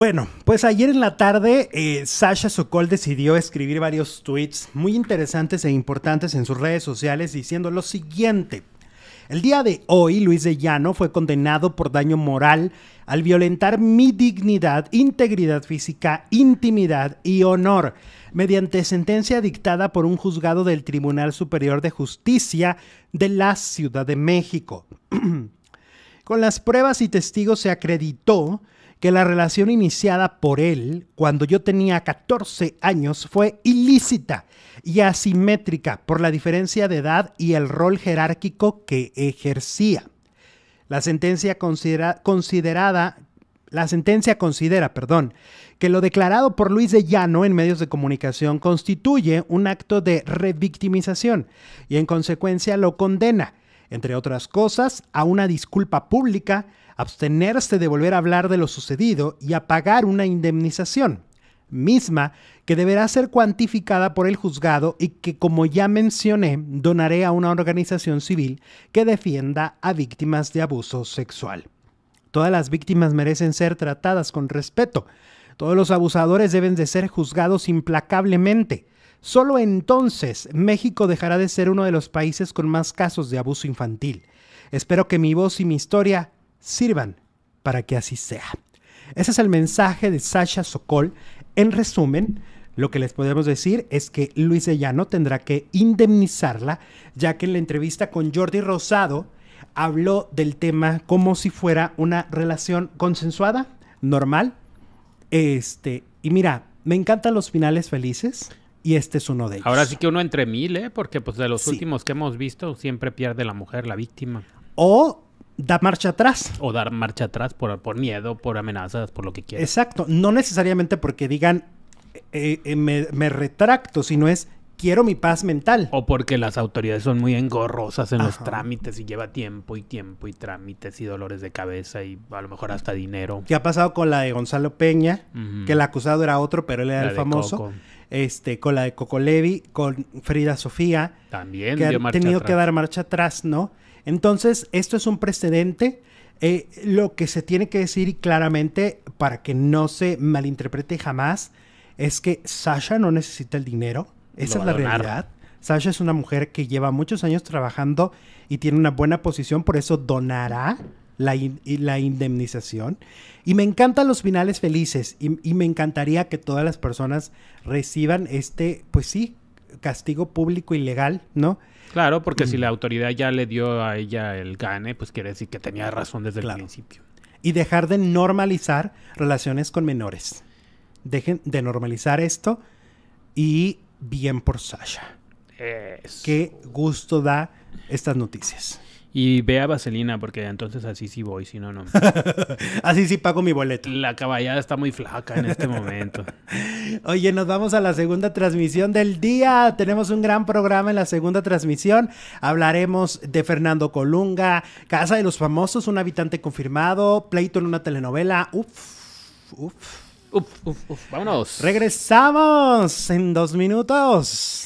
Bueno, pues ayer en la tarde eh, Sasha Sokol decidió escribir varios tweets muy interesantes e importantes en sus redes sociales diciendo lo siguiente. El día de hoy, Luis de Llano fue condenado por daño moral al violentar mi dignidad, integridad física, intimidad y honor, mediante sentencia dictada por un juzgado del Tribunal Superior de Justicia de la Ciudad de México. Con las pruebas y testigos se acreditó que la relación iniciada por él cuando yo tenía 14 años fue ilícita y asimétrica por la diferencia de edad y el rol jerárquico que ejercía. La sentencia considera, considerada la sentencia considera, perdón, que lo declarado por Luis de Llano en medios de comunicación constituye un acto de revictimización y en consecuencia lo condena entre otras cosas, a una disculpa pública, abstenerse de volver a hablar de lo sucedido y a pagar una indemnización, misma que deberá ser cuantificada por el juzgado y que, como ya mencioné, donaré a una organización civil que defienda a víctimas de abuso sexual. Todas las víctimas merecen ser tratadas con respeto. Todos los abusadores deben de ser juzgados implacablemente. Solo entonces México dejará de ser uno de los países con más casos de abuso infantil. Espero que mi voz y mi historia sirvan para que así sea. Ese es el mensaje de Sasha Sokol. En resumen, lo que les podemos decir es que Luis de Llano tendrá que indemnizarla, ya que en la entrevista con Jordi Rosado habló del tema como si fuera una relación consensuada, normal. Este, y mira, me encantan los finales felices y este es uno de ellos. Ahora sí que uno entre mil, ¿eh? Porque pues de los últimos que hemos visto siempre pierde la mujer, la víctima. O da marcha atrás. O dar marcha atrás por, por miedo, por amenazas, por lo que quiera. Exacto, no necesariamente porque digan eh, eh, eh, me, retracto, sino es quiero mi paz mental. O porque las autoridades son muy engorrosas en los trámites y lleva tiempo y tiempo y trámites y dolores de cabeza y a lo mejor hasta dinero. ¿Qué ha pasado con la de Gonzalo Peña? Que el acusado era otro, pero él era el famoso este, con la de Coco Levi, con Frida Sofía. También que han tenido que dar marcha atrás, ¿no? Entonces, esto es un precedente. Eh, lo que se tiene que decir claramente, para que no se malinterprete jamás, es que Sasha no necesita el dinero. Esa es la realidad. Sasha es una mujer que lleva muchos años trabajando y tiene una buena posición, por eso donará la, la indemnización. Y me encantan los finales felices y, me encantaría que todas las personas reciban este, pues sí, castigo público y legal, ¿no? Claro, porque mm. si la autoridad ya le dio a ella el gane, pues quiere decir que tenía razón desde el principio. Y dejar de normalizar relaciones con menores. Dejen de normalizar esto y bien por Sasha. Qué gusto da estas noticias. Y ve a Vaselina, porque entonces así sí voy, si no, no. así sí pago mi boleto. La caballada está muy flaca en este momento. Oye, nos vamos a la segunda transmisión del día. Tenemos un gran programa en la segunda transmisión. Hablaremos de Fernando Colunga, Casa de los Famosos, un habitante confirmado, pleito en una telenovela. Uf, uf. Uf, uf, uf. Vámonos. Regresamos en dos minutos.